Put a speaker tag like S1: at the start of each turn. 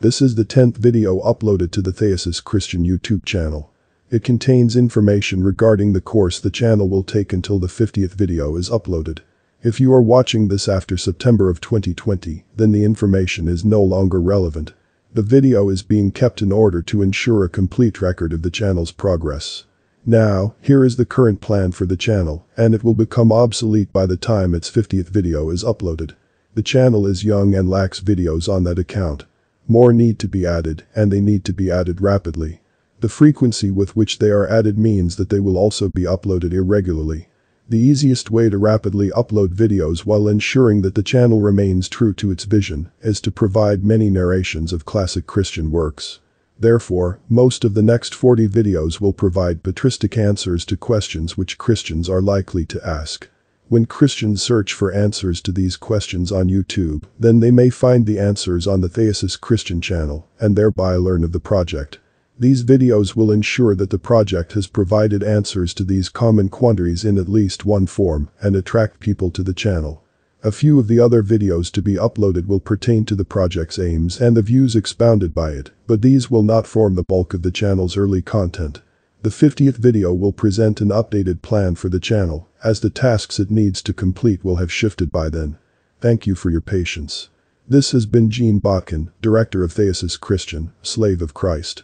S1: This is the 10th video uploaded to the Theosis Christian YouTube channel. It contains information regarding the course the channel will take until the 50th video is uploaded. If you are watching this after September of 2020, then the information is no longer relevant. The video is being kept in order to ensure a complete record of the channel's progress. Now, here is the current plan for the channel, and it will become obsolete by the time its 50th video is uploaded. The channel is young and lacks videos on that account. More need to be added, and they need to be added rapidly. The frequency with which they are added means that they will also be uploaded irregularly. The easiest way to rapidly upload videos while ensuring that the channel remains true to its vision is to provide many narrations of classic Christian works. Therefore, most of the next 40 videos will provide patristic answers to questions which Christians are likely to ask. When Christians search for answers to these questions on YouTube, then they may find the answers on the Theosis Christian channel and thereby learn of the project. These videos will ensure that the project has provided answers to these common quandaries in at least one form and attract people to the channel. A few of the other videos to be uploaded will pertain to the project's aims and the views expounded by it, but these will not form the bulk of the channel's early content. The 50th video will present an updated plan for the channel as the tasks it needs to complete will have shifted by then. Thank you for your patience. This has been Gene Botkin, director of Theosis Christian, Slave of Christ.